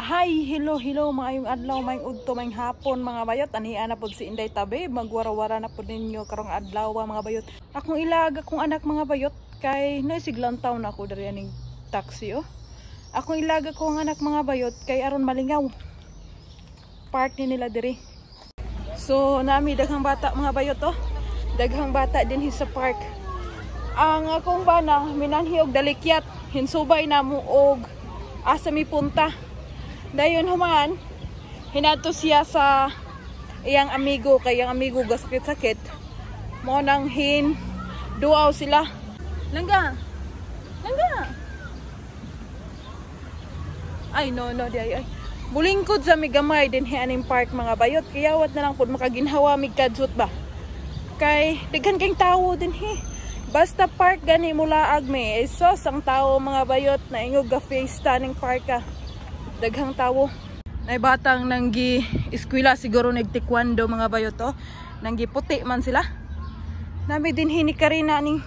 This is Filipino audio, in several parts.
Hi, hello, hello maayong adlaw, maayong udto, maayong hapon mga bayot. Aniha na pod si Inday Tabe, magwarawara na pod ninyo karong adlaw ah, mga bayot. Akong ilaga kong anak mga bayot kay naisiglan taw na ako diri aning taxi oh. Akong ilaga kong anak mga bayot kay aron malingaw. Park ni nila diri. So, nami daghang bata mga bayot oh. Daghang bata din sa park. Ang akong bana minanhi og dalikyat, hinsubay na mo og asami punta dayon human hinato siya sa iyang amigo kay iyang amigo gasakit-sakit mo nang hin duaw sila langga langga ay no no di ay ay bulingkod sa migamay din aning park mga bayot kaya na lang pud makaginhawa mig kadsot ba kay dighan kang tao din hi basta park gani mula agme isos eh, ang tao mga bayot na ingog ga face tanning park ka daghang tawo nay batang nanggi eskwela siguro taekwondo mga bayo to nanggi puti man sila nami din hini ka rin aning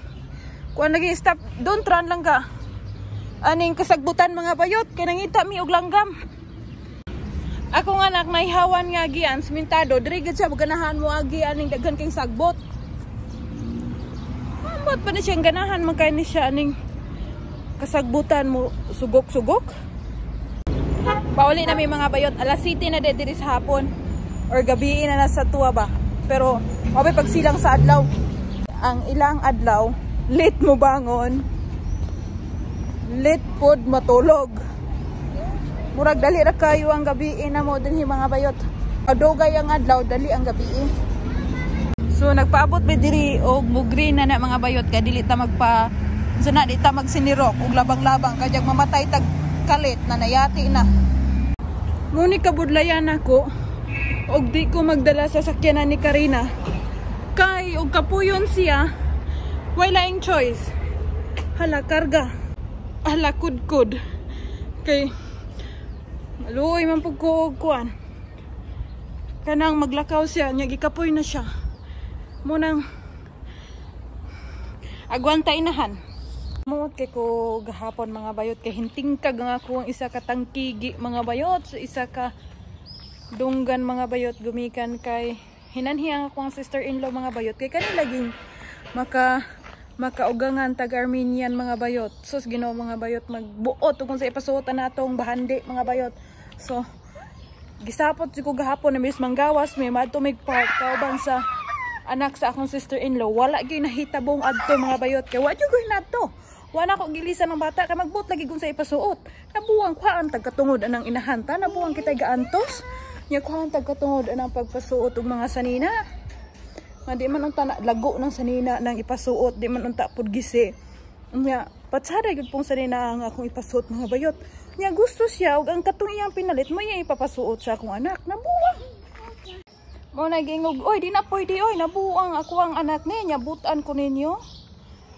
kuan lagi stop don't run lang ka aning kasagbutan mga bayot kay nangita mi og langgam ako nga anak may hawan nga agian simintado diri gid siya ganahan mo agi aning daghan kay sagbot Ambot pa ni siyang ganahan man kay ni siya aning kasagbutan mo sugok-sugok Pauli na may mga bayot. Alas city na din diris hapon. Or gabi na nasa tuwa ba. Pero, mabay pagsilang sa adlaw. Ang ilang adlaw, late mo bangon. Late pod matulog. Murag dali ra kayo ang gabi eh, na mo din mga bayot. Adogay ang adlaw, dali ang gabi. Eh. So nagpaabot ba diri og mugri na na mga bayot kay dili ta magpa so na di ta magsinirok og labang-labang kay mamatay tag kalit na nayati na. Ngunit kabudlayan ako og di ko magdala sa sakyanan ni Karina. Kay og kapuyon siya, wala ing choice. Hala karga. Hala kudkud. Kay maluoy man pug ko og kuan. Kanang maglakaw siya, nya gikapoy na siya. Munang agwantay nahan. Mungod kay ko gahapon mga bayot kay hinting kag nga ko ang isa ka tangkigi mga bayot sa isa ka dunggan mga bayot gumikan kay hinanhiyang ako ang sister-in-law mga bayot kay kani laging maka makaugangan tag Armenian mga bayot. so Ginoo mga bayot magbuot ug kung sa ipasuotan natong bahandi mga bayot. So gisapot ko gahapon na mis gawas may madtumig park kauban sa anak sa akong sister-in-law wala gyud nahitabong adto mga bayot kay wa gyud ko hinadto wala ko gilisan ng bata kay magbuot lagi kun sa ipasuot. Nabuwang kuhaan tagkatungod anang inahanta, nabuwang kitay gaantos. Nya kuhaan tagkatungod anang pagpasuot og mga sanina. Nga di man unta lago ng sanina nang ipasuot, di man unta pud gisi. Nya patsara gyud pong sanina ang akong ipasuot mga bayot. Nya gusto siya og ang katong iyang pinalit mo iya ipapasuot sa akong anak. Nabuwang mo na gingog, oy di na pwede oy, nabuang ako ang anak niya, butan ko ninyo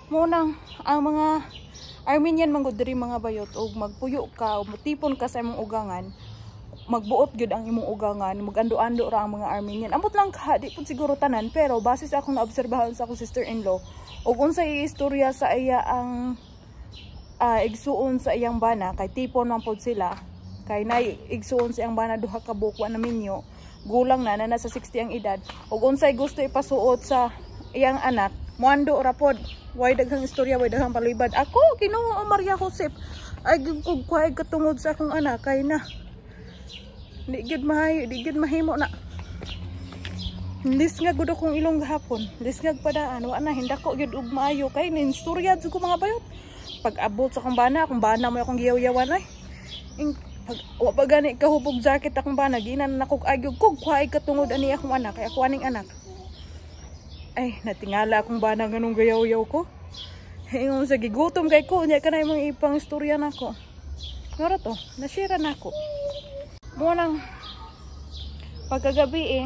munang ang mga Armenian mangudri mga bayot og magpuyo ka o mutipon ka sa imong ugangan magbuot gyud ang imong ugangan magando-ando ra ang mga Armenian amot lang ka di pud siguro tanan pero base sa akong naobserbahan sa akong sister-in-law og unsay istorya sa iya ang uh, igsuon sa iyang bana kay tipon man pud sila kay nay igsuon sa iyang bana duha ka bukwa na minyo gulang na na nasa 60 ang edad ug unsay gusto ipasuot sa iyang anak muando rapod way daghang istorya way daghang palibad ako Ginoo Maria Joseph ay gugkog kway katungod sa akong anak kay na di gid mahayo di mahimo na Lis nga gud akong ilong hapon. lis nga padaan wa na hindako gid og maayo kay na, istorya jud ko mga bayot pag abot sa akong bana akong bana mo akong giyaw-yawan ay In, pag wa pa gani jacket akong bana ginan nakog agyog kog kway katungod ani akong anak kay ako aning anak ay, natingala akong na ganong gayaw-yaw ko. Ingon sa gigutom kay ko, niya ka na yung ipang istorya na ko. Ngara to, nasira na ako. Munang, pagkagabi eh,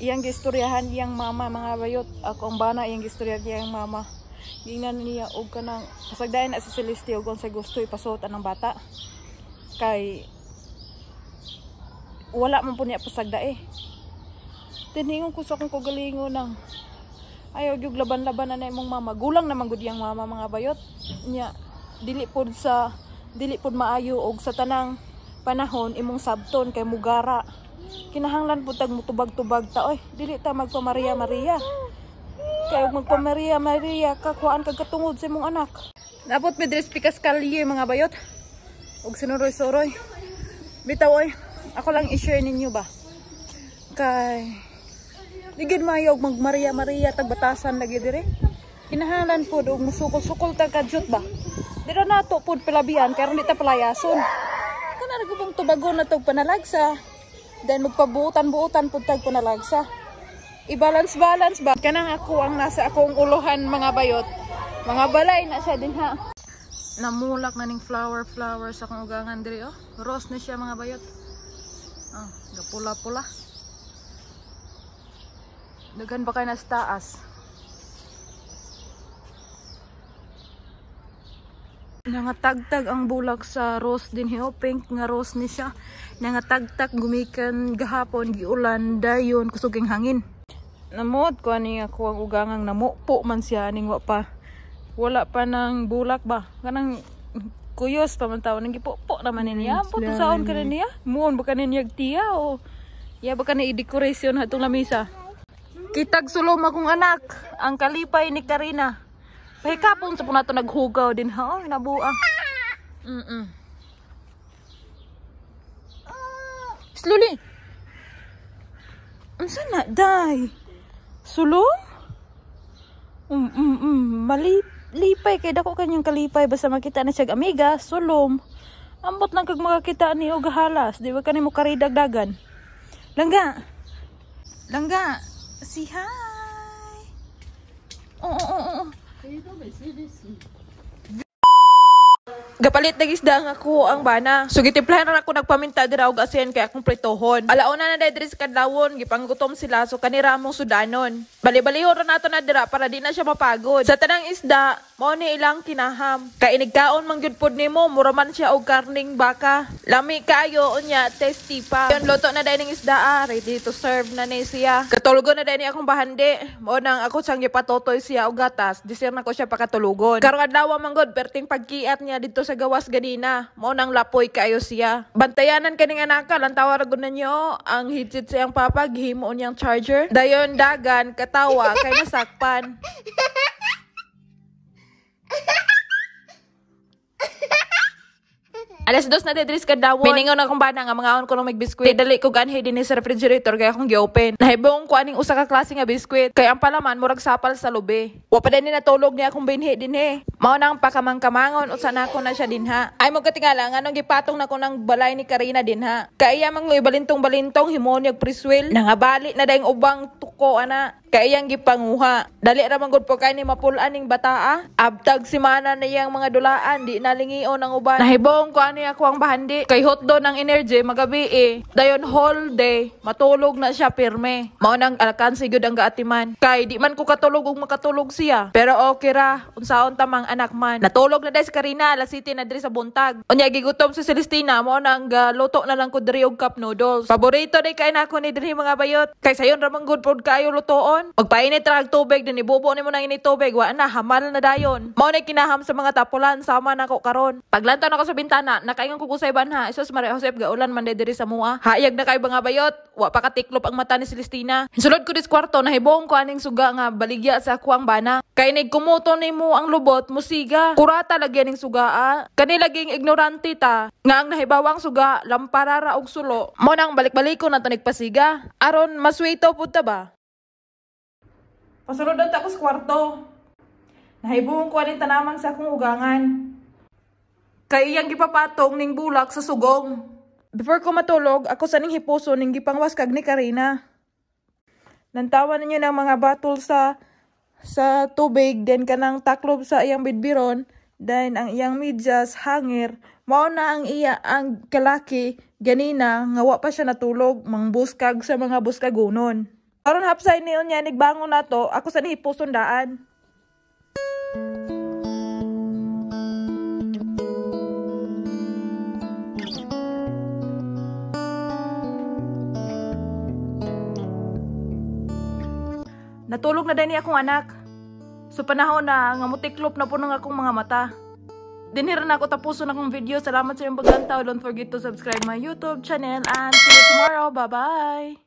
iyang gistoryahan iyang mama, mga bayot. Ako ang bana, iyang gistoryahan iyang mama. Gingnan niya, og ka nang, kasagdayan na si Celestia, kung sa gusto ipasuotan ng bata. Kay, wala man po niya pasagda eh tiningon ko sa akong kagalingon na ayaw yung laban-laban na imong mama gulang naman gud yang mama mga bayot niya dili pod sa dili pod maayo og sa tanang panahon imong sabton kay mugara kinahanglan po tag mutubag-tubag ta oy dili ta magpamaria maria kay magpamaria maria kakuan kag katungod sa imong anak napot mi dress kalye mga bayot og sinuroy-suroy bitaw oy ako lang i-share ninyo ba kay Ligid gid maayo mag Maria Maria tag batasan lagi dire. Kinahalan pud og musukol-sukol tag kadyot ba. Dira nato pud pelabian karon di ta palayason. Kana ra gubang tubagon na tog panalagsa. Then magpabutan buutan pud tag panalagsa. I-balance-balance ba. Kanang ako ang nasa akong ulohan mga bayot. Mga balay na siya din ha. Namulak na ning flower flower sa kong ugangan diri oh. Rose na siya mga bayot. Ah, oh, gapula-pula. Daghan ba kayo na sa taas? Nangatagtag ang bulak sa rose din hiyo. Pink nga rose ni siya. Nangatagtag gumikan gahapon, giulan, dayon, kusuging hangin. Namot ko ani ako ang ugangang namupo man siya aning wa pa. Wala pa ng bulak ba? Kanang kuyos pa man tao nang gipopo naman niya. Mm, Ampo to saon ka na niya. Muon ba kanin yag tiya o ya ba ka na i-decoration hatong lamisa? Kitag sulom akong anak, ang kalipay ni Karina. Pahikapon sa punato naghugaw din ha, oh, nabuang. Mm -mm. Slowly. Unsa na, day? Sulom? Mm -mm -mm. Malip lipay kay dako kanyang kalipay basta makita na siya amiga sulom ambot nang kag makakita ni og halas di ba kanimo karidagdagan langga langga Say hi. Oh, oh, oh. oh. Gapalit na gisda nga ko ang bana. So gitiplahan na ako nagpaminta dira og asin kay akong pritohon. na na daydiri sa kadlawon, gipanggutom sila so kanira mong sudanon. Balibaliho ra nato na dira para di na siya mapagod. Sa tanang isda, mo ni ilang kinaham. Kay inigkaon man gyud pod nimo, mura man siya og karning baka. Lami kayo, unya tasty pa. Yon luto na day ning isda, ah. ready to serve na ni siya. Katulgo na day ni akong bahandi. Mo nang ako sang ipatotoy siya og gatas, disir na ko siya pakatulugon. Karong adlaw mang gud perting pagkiat niya dito sa sa gawas ganina. Mo nang lapoy kayo siya. Bantayanan kaning anakal ang tawaragon na nyo. Ang hitsit siyang papa, gihimoon niyang charger. Dayon dagan, katawa, kay nasakpan. Alas dos na didris kada won. Miningaw na kong bana nga mga on ko lang magbiskwit. Dali ko ganhe din sa refrigerator kaya akong gi-open. Nahibong ko aning usa ka klase nga biskwit. Kaya ang palaman murag sapal sa lubi. Wa pa din natulog niya akong binhi din he. Mao nang pakamangkamangon usa na ko na siya din ha. Ay mo katingala nga nang gipatong na ko ng balay ni Karina din ha. Kaya mang balintong balintong himonyag priswil. Nangabali na dayong ubang tuko ana. Kaya gipanguha. Dali ra manggod po kay ni mapulan ning bataa. Abtag simana na yang mga dulaan di nalingion ang uban. Nahibong ko ani niya ako ang bahandi. Kay hotdo ng energy, magabi eh. Dayon whole day, matulog na siya pirme. Maunang alakan si ang gaatiman. Kay di man ko katulog kung makatulog siya. Pero okay ra, unsaon tamang anak man. Natulog na dahil si Karina, la city na diri sa buntag. Unya gigutom si Celestina, maunang uh, ah, luto na lang ko diri og cup noodles. Paborito day kain ako ni diri mga bayot. Kay sayon ramang good food kayo lutoon. Magpainit ra tubig, din ibubo ni mo nang init tubig. Wa na, hamal na dayon. Mao na kinaham sa mga tapulan, sama na ko karon. Paglantaw na ako sa bintana, nakaingon ko kusay banha. Isos Maria Josep gaulan man diri sa mua. Hayag na kay mga bayot. Wa pa katiklop ang mata ni Celestina. Sulod ko dis kwarto na nahibong ko aning suga nga baligya sa kuang bana. Kay kumuto nimo ang lubot musiga. Kurata lagi ning sugaa. Ah. Kani laging ignorante ta nga ang nahibawang suga lamparara og sulo. Mo nang balik-balik ko na tunig pasiga. Aron maswito pud ta ba? Pasulod ta ko kwarto. Nahibuhong ko aning tanamang sa akong ugangan. Kay iyang gipapatong ning bulak sa sugong. Before ko matulog, ako sa ning hipuso ning gipangwas kag ni Karina. Nantawan ninyo ng mga battle sa sa tubig, den kanang taklob sa iyang bidbiron, then ang iyang medyas, hangir, mao na ang iya ang kalaki ganina nga wa pa siya natulog mangbuskag sa mga buskagunon. Karon hapsay niyon niya nigbangon nato ako sa nihipuson daan. Natulog na din akong anak. So panahon na nga mutiklop na po ng akong mga mata. Dinira na ako tapuso na akong video. Salamat sa iyong paglantaw. Don't forget to subscribe my YouTube channel and see you tomorrow. Bye-bye!